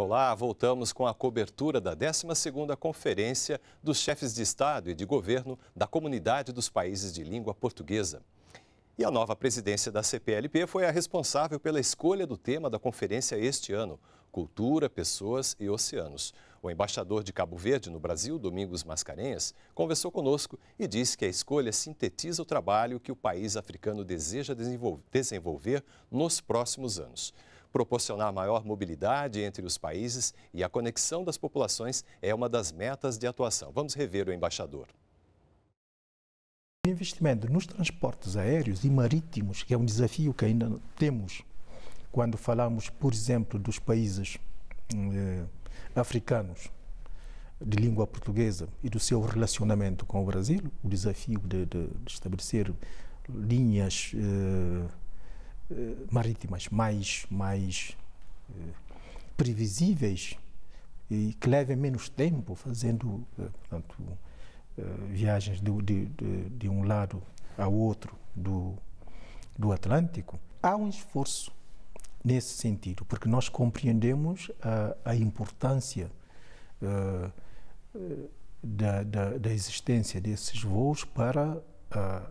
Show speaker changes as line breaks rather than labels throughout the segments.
Olá, voltamos com a cobertura da 12ª Conferência dos Chefes de Estado e de Governo da Comunidade dos Países de Língua Portuguesa. E a nova presidência da CPLP foi a responsável pela escolha do tema da conferência este ano, Cultura, Pessoas e Oceanos. O embaixador de Cabo Verde no Brasil, Domingos Mascarenhas, conversou conosco e disse que a escolha sintetiza o trabalho que o país africano deseja desenvolver nos próximos anos. Proporcionar maior mobilidade entre os países e a conexão das populações é uma das metas de atuação. Vamos rever o embaixador.
O investimento nos transportes aéreos e marítimos, que é um desafio que ainda temos quando falamos, por exemplo, dos países eh, africanos de língua portuguesa e do seu relacionamento com o Brasil, o desafio de, de estabelecer linhas eh, eh, marítimas mais, mais eh, previsíveis e que levem menos tempo fazendo eh, portanto, viagens de, de, de, de, um lado ao outro do, do Atlântico, há um esforço nesse sentido, porque nós compreendemos a, a importância da, da, da, existência desses voos para a,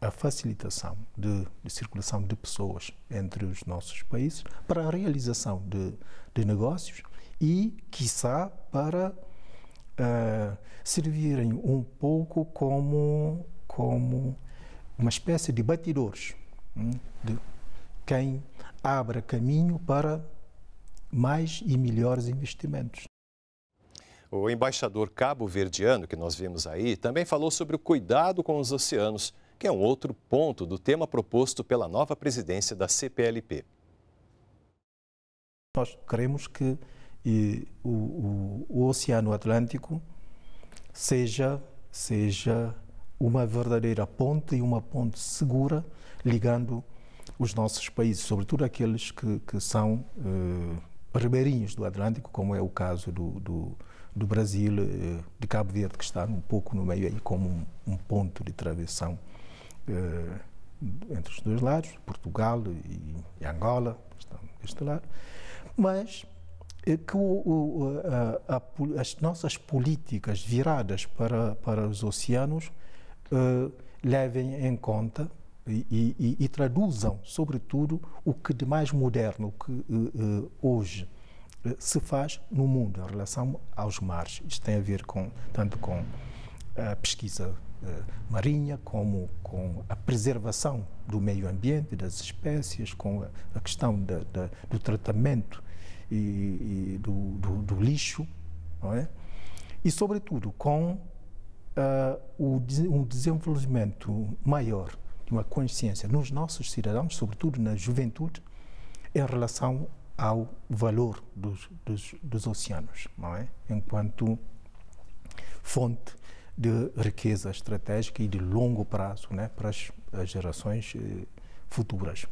a facilitação de, de, circulação de pessoas entre os nossos países para a realização de, de negócios e, quiçá, para uh, servirem um pouco como, como uma espécie de batidores hum, de quem abra caminho para mais e melhores investimentos.
O embaixador cabo-verdiano que nós vimos aí também falou sobre o cuidado com os oceanos que é um outro ponto do tema proposto pela nova presidência da CPLP.
Nós queremos que e, eh, o, o, o Oceano Atlântico seja, seja uma verdadeira ponte e uma ponte segura ligando os nossos países, sobretudo aqueles que, que são eh, ribeirinhos do Atlântico, como é o caso do, do, do Brasil, eh, de Cabo Verde, que está um pouco no meio aí como um, um ponto de travessão eh, entre os dois lados, Portugal e Angola, estão deste lado, mas eh, que o, o, a, a, as nossas políticas viradas para, para os oceanos uh, levem em conta e, e, e, traduzam, sobretudo, o que de mais moderno que uh, uh, hoje se faz no mundo em relação aos mares. Isto tem a ver com, tanto com a pesquisa eh, marinha, como com a preservação do meio ambiente, das espécies, com a, questão do tratamento e, e do, do, do, lixo, não é? e sobretudo com uh, o, um desenvolvimento maior de uma consciência nos nossos cidadãos, sobretudo na juventude, em relação ao valor dos, dos, dos oceanos, não é? enquanto fonte de riqueza estratégica e de longo prazo né, para as, as gerações eh, futuras.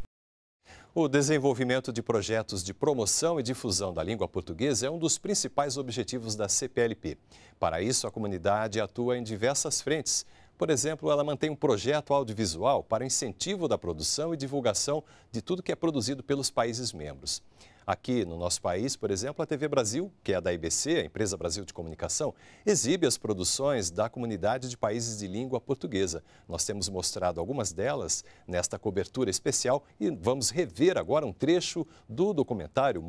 O desenvolvimento de projetos de promoção e difusão da língua portuguesa é um dos principais objetivos da CPLP. Para isso, a comunidade atua em diversas frentes. Por exemplo, ela mantém um projeto audiovisual para incentivo da produção e divulgação de tudo que é produzido pelos países membros. Aqui no nosso país, por exemplo, a TV Brasil, que é da IBC, a Empresa Brasil de Comunicação, exibe as produções da comunidade de países de língua portuguesa. Nós temos mostrado algumas delas nesta cobertura especial e vamos rever agora um trecho do documentário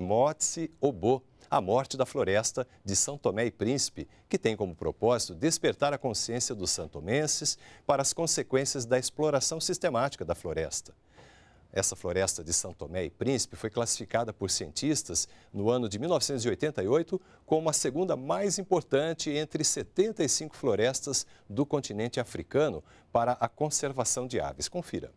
Motse Obô, a Morte da Floresta de São Tomé e Príncipe, que tem como propósito despertar a consciência dos santomenses para as consequências da exploração sistemática da floresta. Essa floresta de São Tomé e Príncipe foi classificada por cientistas no ano de 1988 como a segunda mais importante entre 75 florestas do continente africano para a conservação de aves. Confira.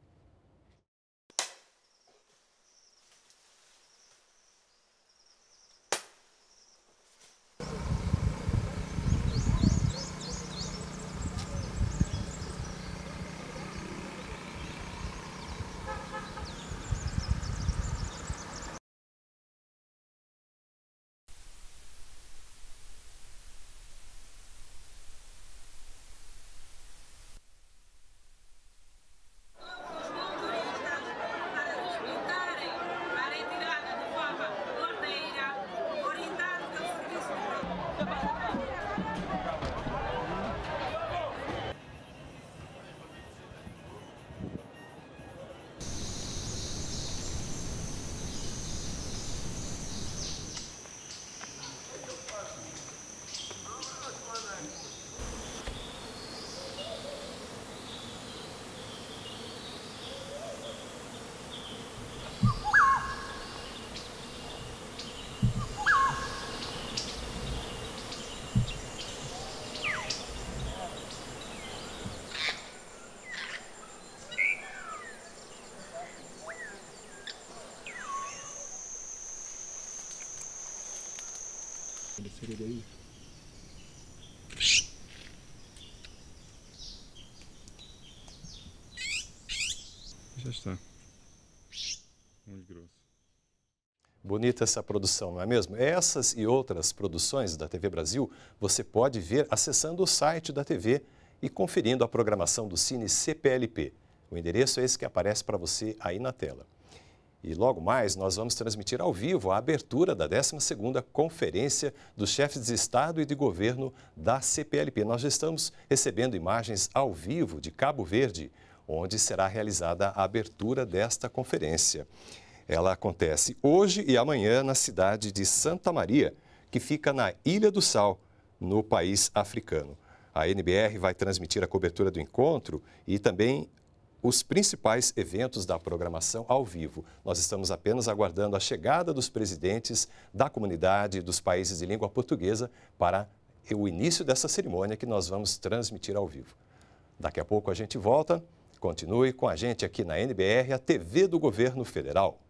Já está. Muito grosso. Bonita essa produção, não é mesmo? Essas e outras produções da TV Brasil você pode ver acessando o site da TV e conferindo a programação do Cine CPLP. O endereço é esse que aparece para você aí na tela. E logo mais nós vamos transmitir ao vivo a abertura da 12ª Conferência dos Chefes de Estado e de Governo da CPLP. Nós já estamos recebendo imagens ao vivo de Cabo Verde, onde será realizada a abertura desta conferência. Ela acontece hoje e amanhã na cidade de Santa Maria, que fica na Ilha do Sal, no país africano. A NBR vai transmitir a cobertura do encontro e também os principais eventos da programação ao vivo. Nós estamos apenas aguardando a chegada dos presidentes da comunidade dos países de língua portuguesa para o início dessa cerimônia que nós vamos transmitir ao vivo. Daqui a pouco a gente volta. Continue com a gente aqui na NBR, a TV do Governo Federal.